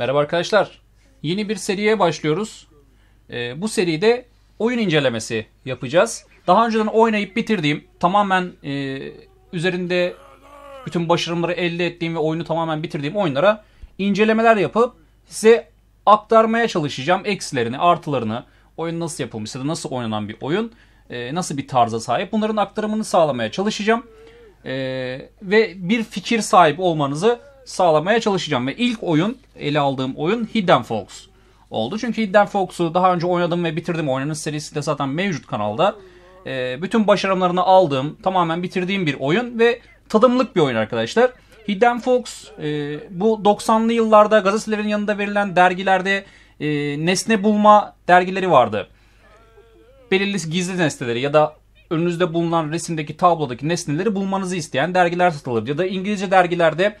Merhaba arkadaşlar. Yeni bir seriye başlıyoruz. Ee, bu seride oyun incelemesi yapacağız. Daha önceden oynayıp bitirdiğim, tamamen e, üzerinde bütün başarımları elde ettiğim ve oyunu tamamen bitirdiğim oyunlara incelemeler yapıp size aktarmaya çalışacağım eksilerini, artılarını, oyun nasıl yapılmış ya da nasıl oynanan bir oyun, e, nasıl bir tarza sahip bunların aktarımını sağlamaya çalışacağım. E, ve bir fikir sahibi olmanızı sağlamaya çalışacağım. Ve ilk oyun, ele aldığım oyun Hidden Fox oldu. Çünkü Hidden Fox'u daha önce oynadım ve bitirdim. oynanın serisi de zaten mevcut kanalda. E, bütün başarımlarını aldığım, tamamen bitirdiğim bir oyun ve tadımlık bir oyun arkadaşlar. Hidden Fox e, bu 90'lı yıllarda gazetelerin yanında verilen dergilerde e, nesne bulma dergileri vardı. Belirli gizli nesneleri ya da önünüzde bulunan resimdeki tablodaki nesneleri bulmanızı isteyen dergiler satılır. Ya da İngilizce dergilerde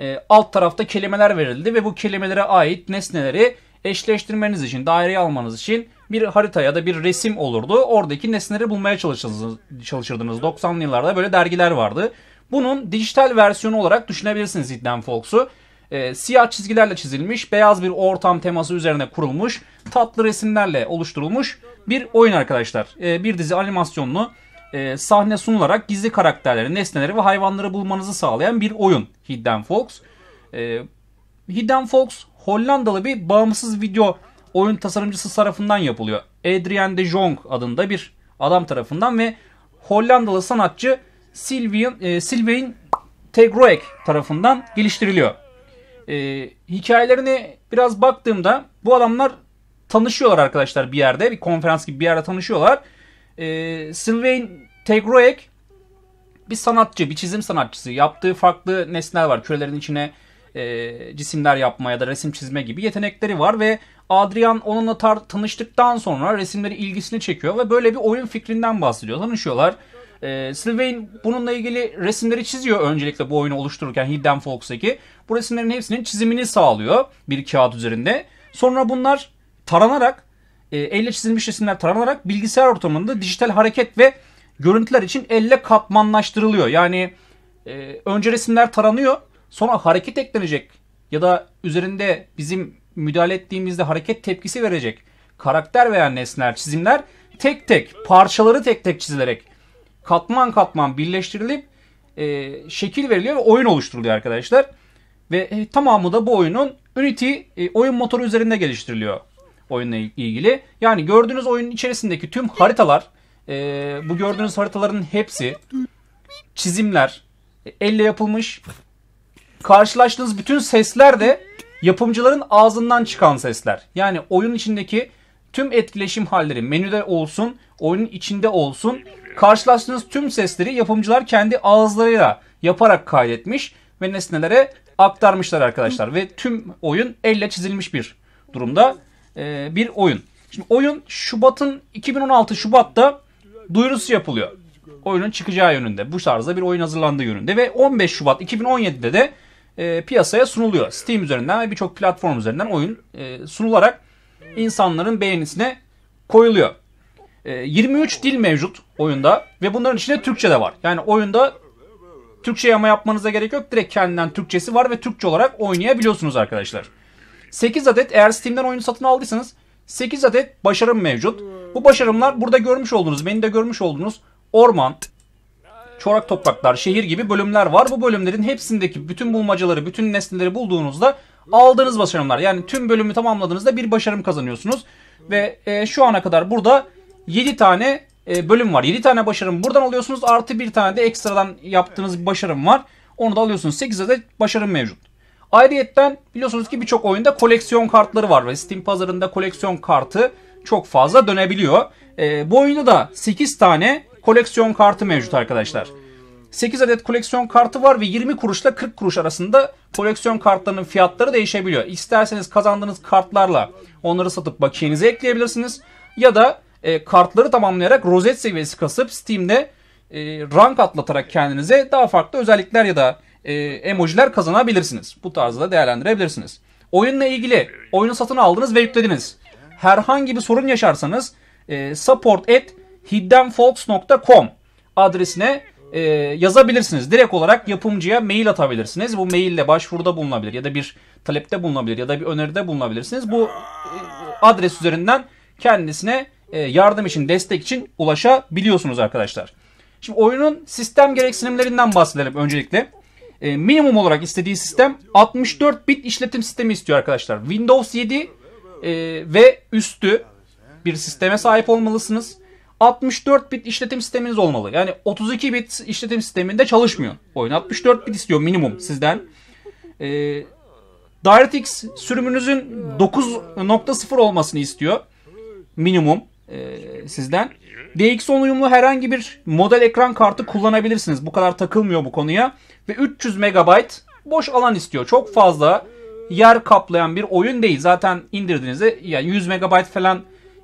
e, alt tarafta kelimeler verildi ve bu kelimelere ait nesneleri eşleştirmeniz için, daireye almanız için bir harita ya da bir resim olurdu. Oradaki nesneleri bulmaya çalışırdınız. 90'lı yıllarda böyle dergiler vardı. Bunun dijital versiyonu olarak düşünebilirsiniz Hidden Fox'u. E, siyah çizgilerle çizilmiş, beyaz bir ortam teması üzerine kurulmuş, tatlı resimlerle oluşturulmuş bir oyun arkadaşlar. E, bir dizi animasyonlu e, sahne sunularak gizli karakterleri, nesneleri ve hayvanları bulmanızı sağlayan bir oyun Hidden Fox. E, Hidden Fox Hollandalı bir bağımsız video oyun tasarımcısı tarafından yapılıyor. Adrian de Jong adında bir adam tarafından ve Hollandalı sanatçı Sylvain, e, Sylvain Tegroek tarafından geliştiriliyor. E, hikayelerine biraz baktığımda bu adamlar tanışıyorlar arkadaşlar bir yerde. Bir konferans gibi bir yerde tanışıyorlar. E, Sylvain Tegroek bir sanatçı, bir çizim sanatçısı. Yaptığı farklı nesneler var. Kürelerin içine e, cisimler yapma ya da resim çizme gibi yetenekleri var ve Adrian onunla tar- tanıştıktan sonra resimleri ilgisini çekiyor ve böyle bir oyun fikrinden bahsediyor. Tanışıyorlar. E, Sylvain bununla ilgili resimleri çiziyor öncelikle bu oyunu oluştururken Hidden Folks'taki. Bu resimlerin hepsinin çizimini sağlıyor bir kağıt üzerinde. Sonra bunlar taranarak e, elle çizilmiş resimler taranarak bilgisayar ortamında dijital hareket ve görüntüler için elle katmanlaştırılıyor. Yani e, önce resimler taranıyor sonra hareket eklenecek ya da üzerinde bizim müdahale ettiğimizde hareket tepkisi verecek karakter veya nesneler, çizimler tek tek parçaları tek tek çizilerek katman katman birleştirilip e, şekil veriliyor ve oyun oluşturuluyor arkadaşlar. Ve e, tamamı da bu oyunun Unity e, oyun motoru üzerinde geliştiriliyor oyunla ilgili. Yani gördüğünüz oyunun içerisindeki tüm haritalar, e, bu gördüğünüz haritaların hepsi çizimler, e, elle yapılmış. Karşılaştığınız bütün sesler de yapımcıların ağzından çıkan sesler. Yani oyun içindeki tüm etkileşim halleri menüde olsun, oyunun içinde olsun. Karşılaştığınız tüm sesleri yapımcılar kendi ağızlarıyla yaparak kaydetmiş ve nesnelere aktarmışlar arkadaşlar. Ve tüm oyun elle çizilmiş bir durumda. E, bir oyun. Şimdi oyun Şubat'ın 2016 Şubat'ta duyurusu yapılıyor. Oyunun çıkacağı yönünde. Bu tarzda bir oyun hazırlandığı yönünde. Ve 15 Şubat 2017'de de e, piyasaya sunuluyor. Steam üzerinden ve birçok platform üzerinden oyun e, sunularak insanların beğenisine koyuluyor. E, 23 dil mevcut oyunda ve bunların içinde Türkçe de var. Yani oyunda Türkçe yama yapmanıza gerek yok. Direkt kendinden Türkçesi var ve Türkçe olarak oynayabiliyorsunuz arkadaşlar. 8 adet eğer Steam'den oyunu satın aldıysanız 8 adet başarım mevcut. Bu başarımlar burada görmüş olduğunuz, beni de görmüş olduğunuz orman, çorak topraklar, şehir gibi bölümler var. Bu bölümlerin hepsindeki bütün bulmacaları, bütün nesneleri bulduğunuzda aldığınız başarımlar. Yani tüm bölümü tamamladığınızda bir başarım kazanıyorsunuz. Ve e, şu ana kadar burada 7 tane e, bölüm var. 7 tane başarım buradan alıyorsunuz. Artı bir tane de ekstradan yaptığınız bir başarım var. Onu da alıyorsunuz. 8 adet başarım mevcut. Ayrıyetten biliyorsunuz ki birçok oyunda koleksiyon kartları var ve Steam pazarında koleksiyon kartı çok fazla dönebiliyor. E, bu oyunda da 8 tane koleksiyon kartı mevcut arkadaşlar. 8 adet koleksiyon kartı var ve 20 kuruşla 40 kuruş arasında koleksiyon kartlarının fiyatları değişebiliyor. İsterseniz kazandığınız kartlarla onları satıp bakiyenize ekleyebilirsiniz. Ya da e, kartları tamamlayarak rozet seviyesi kasıp Steam'de e, rank atlatarak kendinize daha farklı özellikler ya da e, emojiler kazanabilirsiniz. Bu tarzda değerlendirebilirsiniz. Oyunla ilgili oyunu satın aldınız ve yüklediniz. Herhangi bir sorun yaşarsanız e, support at hiddenfolks.com adresine e, yazabilirsiniz. Direkt olarak yapımcıya mail atabilirsiniz. Bu maille başvuruda bulunabilir ya da bir talepte bulunabilir ya da bir öneride bulunabilirsiniz. Bu e, adres üzerinden kendisine e, yardım için, destek için ulaşabiliyorsunuz arkadaşlar. Şimdi oyunun sistem gereksinimlerinden bahsedelim öncelikle e, minimum olarak istediği sistem 64 bit işletim sistemi istiyor arkadaşlar. Windows 7 e, ve üstü bir sisteme sahip olmalısınız. 64 bit işletim sisteminiz olmalı. Yani 32 bit işletim sisteminde çalışmıyor oyun. 64 bit istiyor minimum sizden. E, DirectX sürümünüzün 9.0 olmasını istiyor minimum e, sizden. DX10 uyumlu herhangi bir model ekran kartı kullanabilirsiniz. Bu kadar takılmıyor bu konuya. Ve 300 MB boş alan istiyor. Çok fazla yer kaplayan bir oyun değil. Zaten indirdiğinizde yani 100 MB falan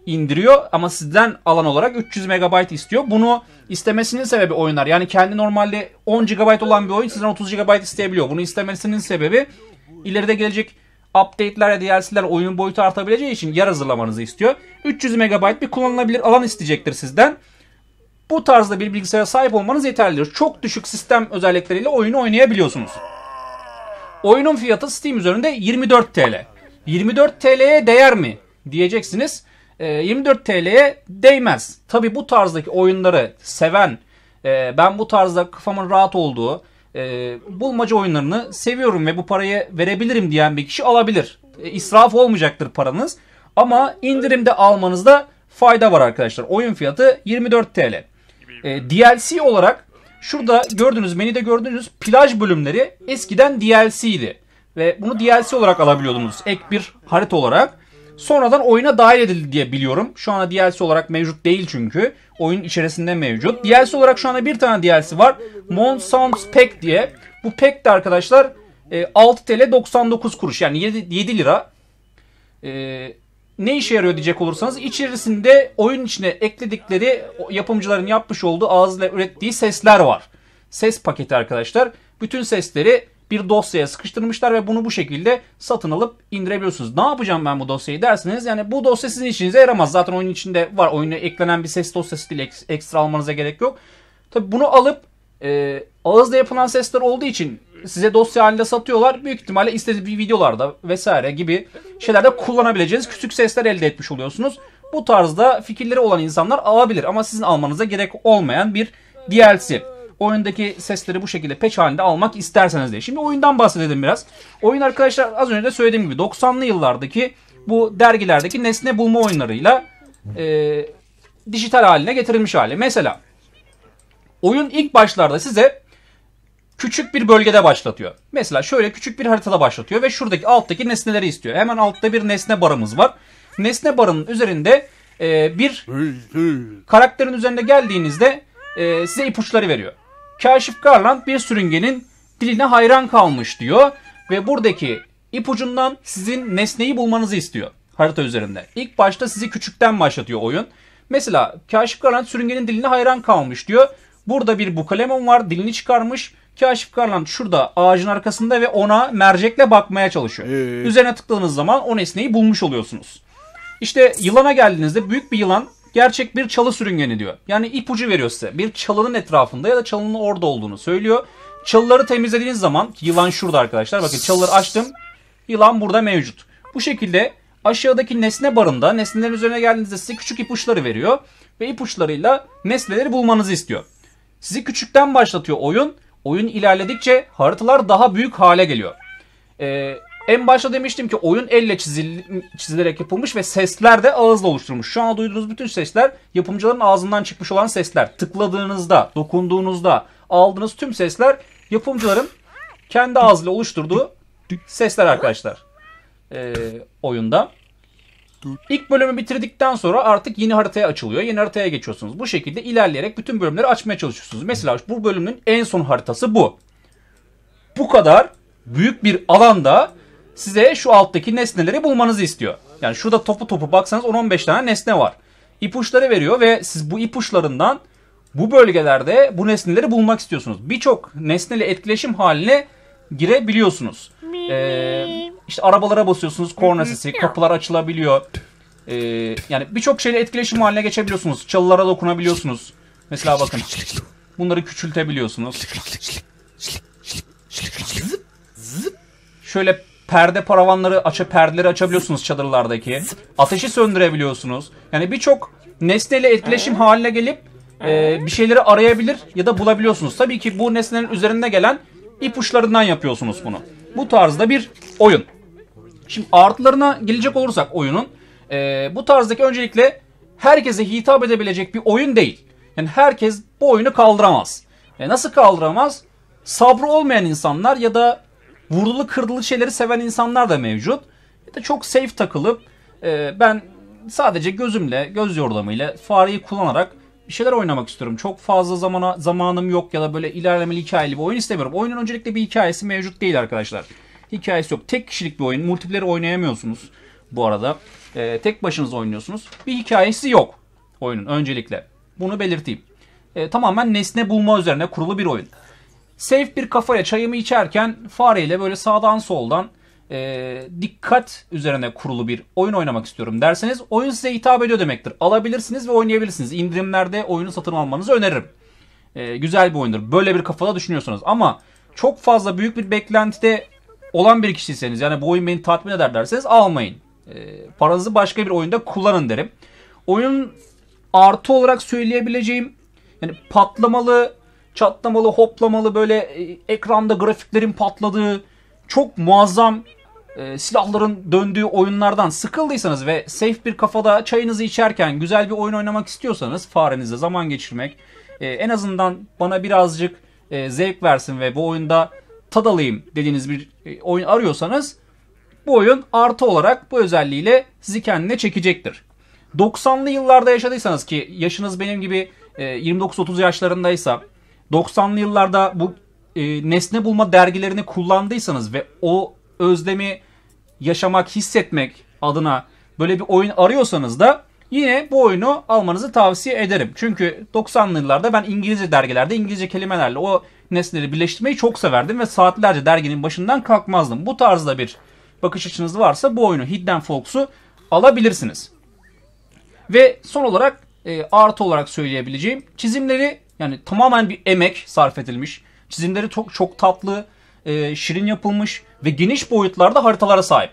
indiriyor ama sizden alan olarak 300 MB istiyor. Bunu istemesinin sebebi oyunlar. Yani kendi normalde 10 GB olan bir oyun sizden 30 GB isteyebiliyor. Bunu istemesinin sebebi ileride gelecek update'ler ya DLC'ler oyun boyutu artabileceği için yer hazırlamanızı istiyor. 300 MB bir kullanılabilir alan isteyecektir sizden. Bu tarzda bir bilgisayara sahip olmanız yeterlidir. Çok düşük sistem özellikleriyle oyunu oynayabiliyorsunuz. Oyunun fiyatı Steam üzerinde 24 TL. 24 TL'ye değer mi diyeceksiniz. 24 ee, TL'ye değmez. Tabi bu tarzdaki oyunları seven, e, ben bu tarzda kafamın rahat olduğu, e, bulmaca oyunlarını seviyorum ve bu parayı verebilirim diyen bir kişi alabilir. E, israf olmayacaktır paranız. Ama indirimde almanızda fayda var arkadaşlar. Oyun fiyatı 24 TL. E, DLC olarak şurada gördüğünüz menüde gördüğünüz plaj bölümleri eskiden DLC idi Ve bunu DLC olarak alabiliyordunuz. Ek bir harita olarak. Sonradan oyuna dahil edildi diye biliyorum. Şu ana DLC olarak mevcut değil çünkü oyun içerisinde mevcut. DLC olarak şu anda bir tane DLC var. Mount Sounds Pack diye. Bu pack de arkadaşlar 6 TL 99 kuruş yani 7, 7 lira. E, ne işe yarıyor diyecek olursanız içerisinde oyun içine ekledikleri yapımcıların yapmış olduğu ağzıyla ürettiği sesler var. Ses paketi arkadaşlar. Bütün sesleri bir dosyaya sıkıştırmışlar ve bunu bu şekilde satın alıp indirebiliyorsunuz. Ne yapacağım ben bu dosyayı derseniz yani bu dosya sizin işinize yaramaz. Zaten oyunun içinde var. Oyuna eklenen bir ses dosyası değil. Ekstra almanıza gerek yok. Tabi bunu alıp e, ağızla yapılan sesler olduğu için size dosya halinde satıyorlar. Büyük ihtimalle istediğiniz bir videolarda vesaire gibi şeylerde kullanabileceğiniz küçük sesler elde etmiş oluyorsunuz. Bu tarzda fikirleri olan insanlar alabilir ama sizin almanıza gerek olmayan bir DLC. Oyundaki sesleri bu şekilde patch halinde almak isterseniz diye. Şimdi oyundan bahsedelim biraz. Oyun arkadaşlar az önce de söylediğim gibi 90'lı yıllardaki bu dergilerdeki nesne bulma oyunlarıyla e, dijital haline getirilmiş hali. Mesela oyun ilk başlarda size küçük bir bölgede başlatıyor. Mesela şöyle küçük bir haritada başlatıyor ve şuradaki alttaki nesneleri istiyor. Hemen altta bir nesne barımız var. Nesne barının üzerinde e, bir karakterin üzerinde geldiğinizde e, size ipuçları veriyor. Kaşif Garland bir sürüngenin diline hayran kalmış diyor ve buradaki ipucundan sizin nesneyi bulmanızı istiyor harita üzerinde. İlk başta sizi küçükten başlatıyor oyun. Mesela Kaşif Garland sürüngenin diline hayran kalmış diyor. Burada bir bukalemon var dilini çıkarmış. Kaşif Garland şurada ağacın arkasında ve ona mercekle bakmaya çalışıyor. Ee. Üzerine tıkladığınız zaman o nesneyi bulmuş oluyorsunuz. İşte yılana geldiğinizde büyük bir yılan gerçek bir çalı sürüngeni diyor. Yani ipucu veriyor size. Bir çalının etrafında ya da çalının orada olduğunu söylüyor. Çalıları temizlediğiniz zaman yılan şurada arkadaşlar. Bakın çalıları açtım. Yılan burada mevcut. Bu şekilde aşağıdaki nesne barında nesnelerin üzerine geldiğinizde size küçük ipuçları veriyor. Ve ipuçlarıyla nesneleri bulmanızı istiyor. Sizi küçükten başlatıyor oyun. Oyun ilerledikçe haritalar daha büyük hale geliyor. Ee, en başta demiştim ki oyun elle çizil çizilerek yapılmış ve sesler de ağızla oluşturulmuş. Şu an duyduğunuz bütün sesler yapımcıların ağzından çıkmış olan sesler. Tıkladığınızda, dokunduğunuzda aldığınız tüm sesler yapımcıların kendi ağzıyla oluşturduğu sesler arkadaşlar. Ee, oyunda. İlk bölümü bitirdikten sonra artık yeni haritaya açılıyor. Yeni haritaya geçiyorsunuz. Bu şekilde ilerleyerek bütün bölümleri açmaya çalışıyorsunuz. Mesela bu bölümün en son haritası bu. Bu kadar büyük bir alanda size şu alttaki nesneleri bulmanızı istiyor. Yani şurada topu topu baksanız 10-15 tane nesne var. İpuçları veriyor ve siz bu ipuçlarından bu bölgelerde bu nesneleri bulmak istiyorsunuz. Birçok nesneli etkileşim haline girebiliyorsunuz. Ee, işte arabalara basıyorsunuz, korna sesi, kapılar açılabiliyor. Ee, yani birçok şeyle etkileşim haline geçebiliyorsunuz. Çalılara dokunabiliyorsunuz. Mesela bakın. Bunları küçültebiliyorsunuz. Şöyle Perde paravanları aça perdeleri açabiliyorsunuz çadırlardaki. Ateşi söndürebiliyorsunuz. Yani birçok nesneyle etkileşim haline gelip e, bir şeyleri arayabilir ya da bulabiliyorsunuz. Tabii ki bu nesnelerin üzerinde gelen ipuçlarından yapıyorsunuz bunu. Bu tarzda bir oyun. Şimdi artılarına gelecek olursak oyunun e, bu tarzdaki öncelikle herkese hitap edebilecek bir oyun değil. Yani herkes bu oyunu kaldıramaz. E, nasıl kaldıramaz? Sabrı olmayan insanlar ya da vurdulu kırdılı şeyleri seven insanlar da mevcut. Ya e da çok safe takılıp e, ben sadece gözümle, göz yordamıyla fareyi kullanarak bir şeyler oynamak istiyorum. Çok fazla zamana zamanım yok ya da böyle ilerlemeli hikayeli bir oyun istemiyorum. Oyunun öncelikle bir hikayesi mevcut değil arkadaşlar. Hikayesi yok. Tek kişilik bir oyun. Multiplayer oynayamıyorsunuz bu arada. E, tek başınıza oynuyorsunuz. Bir hikayesi yok oyunun öncelikle. Bunu belirteyim. E, tamamen nesne bulma üzerine kurulu bir oyun. Safe bir kafaya çayımı içerken fareyle böyle sağdan soldan e, dikkat üzerine kurulu bir oyun oynamak istiyorum derseniz oyun size hitap ediyor demektir. Alabilirsiniz ve oynayabilirsiniz. İndirimlerde oyunu satın almanızı öneririm. E, güzel bir oyundur. Böyle bir kafada düşünüyorsunuz. Ama çok fazla büyük bir beklentide olan bir kişiyseniz yani bu oyun beni tatmin eder derseniz almayın. E, paranızı başka bir oyunda kullanın derim. Oyun artı olarak söyleyebileceğim yani patlamalı çatlamalı, hoplamalı böyle e, ekranda grafiklerin patladığı, çok muazzam e, silahların döndüğü oyunlardan sıkıldıysanız ve safe bir kafada çayınızı içerken güzel bir oyun oynamak istiyorsanız farenizle zaman geçirmek e, en azından bana birazcık e, zevk versin ve bu oyunda tad alayım dediğiniz bir e, oyun arıyorsanız bu oyun artı olarak bu özelliğiyle sizi kendine çekecektir. 90'lı yıllarda yaşadıysanız ki yaşınız benim gibi 29-30 e, yaşlarındaysa 90'lı yıllarda bu e, nesne bulma dergilerini kullandıysanız ve o özlemi yaşamak, hissetmek adına böyle bir oyun arıyorsanız da yine bu oyunu almanızı tavsiye ederim. Çünkü 90'lı yıllarda ben İngilizce dergilerde İngilizce kelimelerle o nesneleri birleştirmeyi çok severdim ve saatlerce derginin başından kalkmazdım. Bu tarzda bir bakış açınız varsa bu oyunu Hidden Folks'u alabilirsiniz. Ve son olarak e, artı olarak söyleyebileceğim çizimleri yani tamamen bir emek sarf edilmiş. Çizimleri çok çok tatlı, e, şirin yapılmış ve geniş boyutlarda haritalara sahip.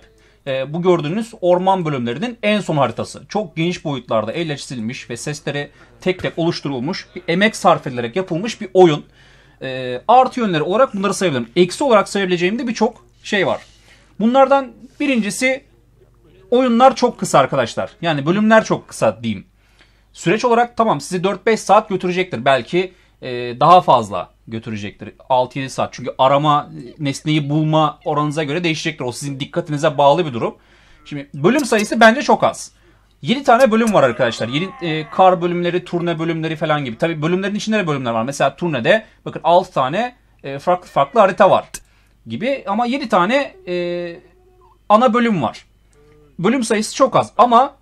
E, bu gördüğünüz orman bölümlerinin en son haritası. Çok geniş boyutlarda elle çizilmiş ve sesleri tek tek oluşturulmuş, bir emek sarf edilerek yapılmış bir oyun. E, artı yönleri olarak bunları sayabilirim. Eksi olarak sayabileceğim de birçok şey var. Bunlardan birincisi oyunlar çok kısa arkadaşlar. Yani bölümler çok kısa diyeyim. Süreç olarak tamam sizi 4-5 saat götürecektir. Belki e, daha fazla götürecektir. 6-7 saat. Çünkü arama, e, nesneyi bulma oranınıza göre değişecektir. O sizin dikkatinize bağlı bir durum. Şimdi bölüm sayısı bence çok az. 7 tane bölüm var arkadaşlar. 7 e, kar bölümleri, turne bölümleri falan gibi. Tabii bölümlerin içinde de bölümler var. Mesela turnede bakın 6 tane e, farklı farklı harita var gibi ama 7 tane e, ana bölüm var. Bölüm sayısı çok az ama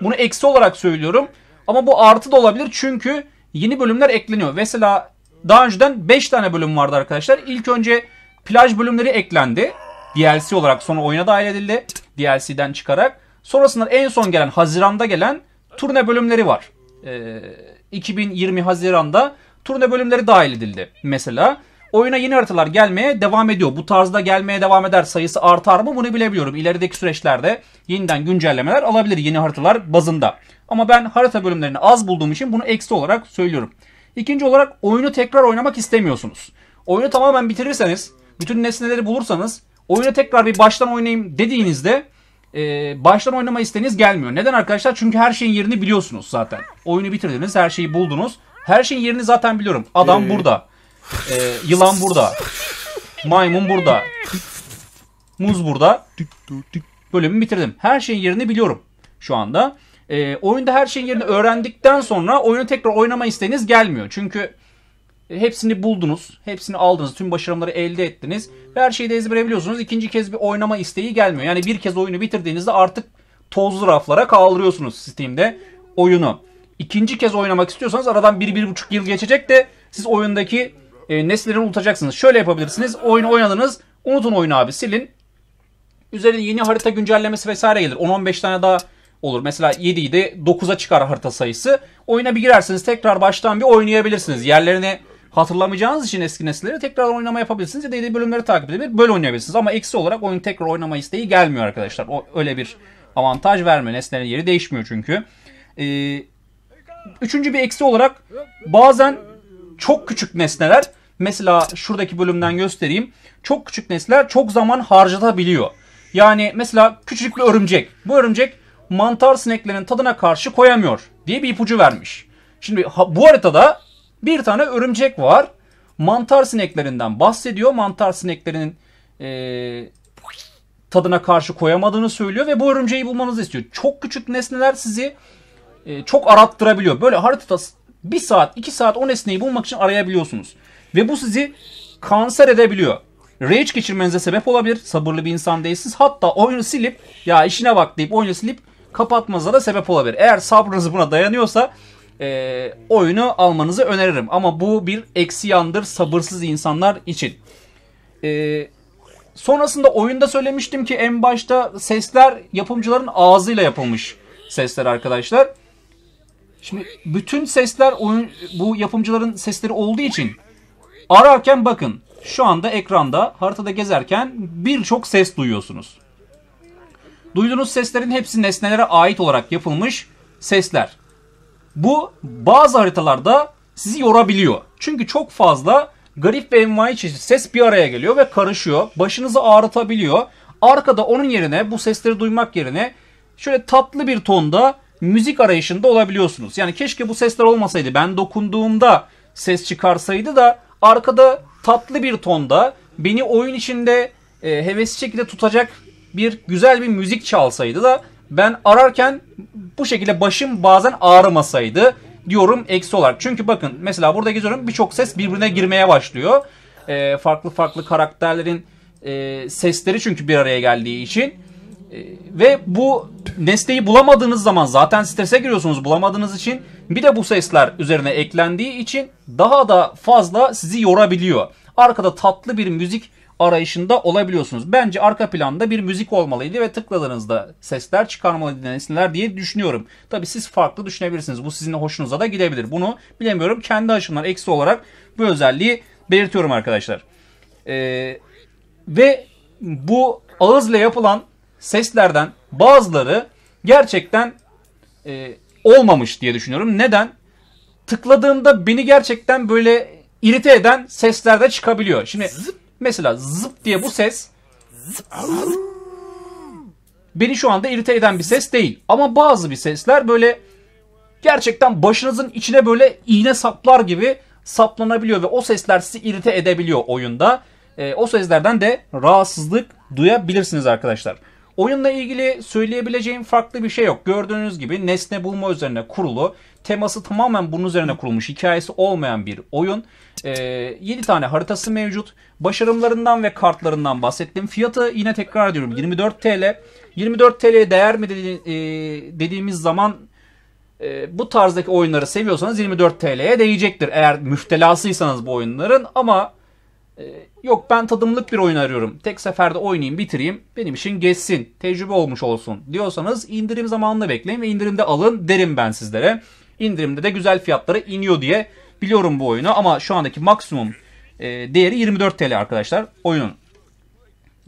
bunu eksi olarak söylüyorum. Ama bu artı da olabilir çünkü yeni bölümler ekleniyor. Mesela daha önceden 5 tane bölüm vardı arkadaşlar. İlk önce plaj bölümleri eklendi. DLC olarak sonra oyuna dahil edildi. DLC'den çıkarak. Sonrasında en son gelen Haziran'da gelen turne bölümleri var. Ee, 2020 Haziran'da turne bölümleri dahil edildi mesela. Oyuna yeni haritalar gelmeye devam ediyor. Bu tarzda gelmeye devam eder sayısı artar mı bunu bilemiyorum. İlerideki süreçlerde yeniden güncellemeler alabilir yeni haritalar bazında. Ama ben harita bölümlerini az bulduğum için bunu eksi olarak söylüyorum. İkinci olarak oyunu tekrar oynamak istemiyorsunuz. Oyunu tamamen bitirirseniz, bütün nesneleri bulursanız, oyunu tekrar bir baştan oynayayım dediğinizde e, baştan oynama isteğiniz gelmiyor. Neden arkadaşlar? Çünkü her şeyin yerini biliyorsunuz zaten. Oyunu bitirdiniz, her şeyi buldunuz. Her şeyin yerini zaten biliyorum. Adam ee, burada. Ee, yılan burada. Maymun burada. Muz burada. Bölümü bitirdim. Her şeyin yerini biliyorum şu anda. Ee, oyunda her şeyin yerini öğrendikten sonra oyunu tekrar oynama isteğiniz gelmiyor. Çünkü hepsini buldunuz. Hepsini aldınız. Tüm başarımları elde ettiniz. Ve her şeyi de ezbere biliyorsunuz. İkinci kez bir oynama isteği gelmiyor. Yani bir kez oyunu bitirdiğinizde artık tozlu raflara kaldırıyorsunuz Steam'de oyunu. İkinci kez oynamak istiyorsanız aradan bir bir buçuk yıl geçecek de siz oyundaki e, nesneleri unutacaksınız. Şöyle yapabilirsiniz. Oyunu oynadınız. Unutun oyunu abi. Silin. Üzerine yeni harita güncellemesi vesaire gelir. 10-15 tane daha olur. Mesela 7 idi 9'a çıkar harita sayısı. Oyuna bir girersiniz tekrar baştan bir oynayabilirsiniz. Yerlerini hatırlamayacağınız için eski nesilleri tekrar oynama yapabilirsiniz. Ya da yedi bölümleri takip edebilir böyle oynayabilirsiniz. Ama eksi olarak oyun tekrar oynama isteği gelmiyor arkadaşlar. O, öyle bir avantaj vermiyor. Nesnelerin yeri değişmiyor çünkü. Ee, üçüncü bir eksi olarak bazen çok küçük nesneler mesela şuradaki bölümden göstereyim. Çok küçük nesneler çok zaman harcatabiliyor. Yani mesela küçük bir örümcek. Bu örümcek mantar sineklerinin tadına karşı koyamıyor diye bir ipucu vermiş. Şimdi bu haritada bir tane örümcek var. Mantar sineklerinden bahsediyor. Mantar sineklerinin e, tadına karşı koyamadığını söylüyor ve bu örümceği bulmanızı istiyor. Çok küçük nesneler sizi e, çok arattırabiliyor. Böyle haritada 1 saat, 2 saat o nesneyi bulmak için arayabiliyorsunuz. Ve bu sizi kanser edebiliyor. Rage geçirmenize sebep olabilir. Sabırlı bir insan değilsiniz. Hatta oyunu silip ya işine bak deyip oyunu silip kapatmanıza da sebep olabilir. Eğer sabrınız buna dayanıyorsa e, oyunu almanızı öneririm. Ama bu bir eksi yandır sabırsız insanlar için. E, sonrasında oyunda söylemiştim ki en başta sesler yapımcıların ağzıyla yapılmış sesler arkadaşlar. Şimdi bütün sesler oyun, bu yapımcıların sesleri olduğu için ararken bakın şu anda ekranda haritada gezerken birçok ses duyuyorsunuz. Duyduğunuz seslerin hepsi nesnelere ait olarak yapılmış sesler. Bu bazı haritalarda sizi yorabiliyor. Çünkü çok fazla garip ve envai çeşit ses bir araya geliyor ve karışıyor. Başınızı ağrıtabiliyor. Arkada onun yerine bu sesleri duymak yerine şöyle tatlı bir tonda müzik arayışında olabiliyorsunuz. Yani keşke bu sesler olmasaydı. Ben dokunduğumda ses çıkarsaydı da arkada tatlı bir tonda beni oyun içinde e, hevesli şekilde tutacak bir güzel bir müzik çalsaydı da ben ararken bu şekilde başım bazen ağrımasaydı diyorum eksi olarak. Çünkü bakın mesela burada geziyorum birçok ses birbirine girmeye başlıyor. E, farklı farklı karakterlerin e, sesleri çünkü bir araya geldiği için ee, ve bu nesneyi bulamadığınız zaman zaten strese giriyorsunuz bulamadığınız için bir de bu sesler üzerine eklendiği için daha da fazla sizi yorabiliyor. Arkada tatlı bir müzik arayışında olabiliyorsunuz. Bence arka planda bir müzik olmalıydı ve tıkladığınızda sesler çıkarmalıydı nesneler diye düşünüyorum. Tabi siz farklı düşünebilirsiniz. Bu sizin hoşunuza da gidebilir. Bunu bilemiyorum. Kendi açımdan eksi olarak bu özelliği belirtiyorum arkadaşlar. Ee, ve bu ağızla yapılan seslerden bazıları gerçekten e, olmamış diye düşünüyorum. Neden? Tıkladığımda beni gerçekten böyle irite eden sesler de çıkabiliyor. Şimdi zıp. mesela zıp diye bu ses zıp. beni şu anda irite eden bir ses değil. Ama bazı bir sesler böyle gerçekten başınızın içine böyle iğne saplar gibi saplanabiliyor ve o sesler sizi irite edebiliyor oyunda. E, o seslerden de rahatsızlık duyabilirsiniz arkadaşlar. Oyunla ilgili söyleyebileceğim farklı bir şey yok. Gördüğünüz gibi nesne bulma üzerine kurulu. Teması tamamen bunun üzerine kurulmuş. Hikayesi olmayan bir oyun. Ee, 7 tane haritası mevcut. Başarımlarından ve kartlarından bahsettim. Fiyatı yine tekrar ediyorum 24 TL. 24 TL'ye değer mi dedi, e, dediğimiz zaman e, bu tarzdaki oyunları seviyorsanız 24 TL'ye değecektir. Eğer müftelasıysanız bu oyunların ama ee, yok ben tadımlık bir oyun arıyorum. Tek seferde oynayayım bitireyim. Benim için geçsin. Tecrübe olmuş olsun diyorsanız indirim zamanını bekleyin ve indirimde alın derim ben sizlere. İndirimde de güzel fiyatları iniyor diye biliyorum bu oyunu ama şu andaki maksimum e, değeri 24 TL arkadaşlar oyunun.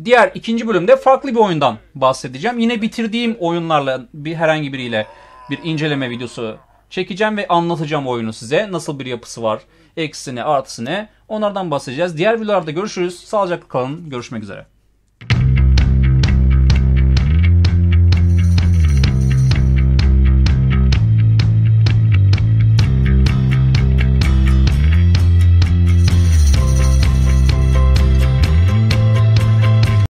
Diğer ikinci bölümde farklı bir oyundan bahsedeceğim. Yine bitirdiğim oyunlarla bir herhangi biriyle bir inceleme videosu Çekeceğim ve anlatacağım oyunu size. Nasıl bir yapısı var, ne eksine, ne, Onlardan bahsedeceğiz. Diğer videolarda görüşürüz. Sağlıcakla kalın. Görüşmek üzere.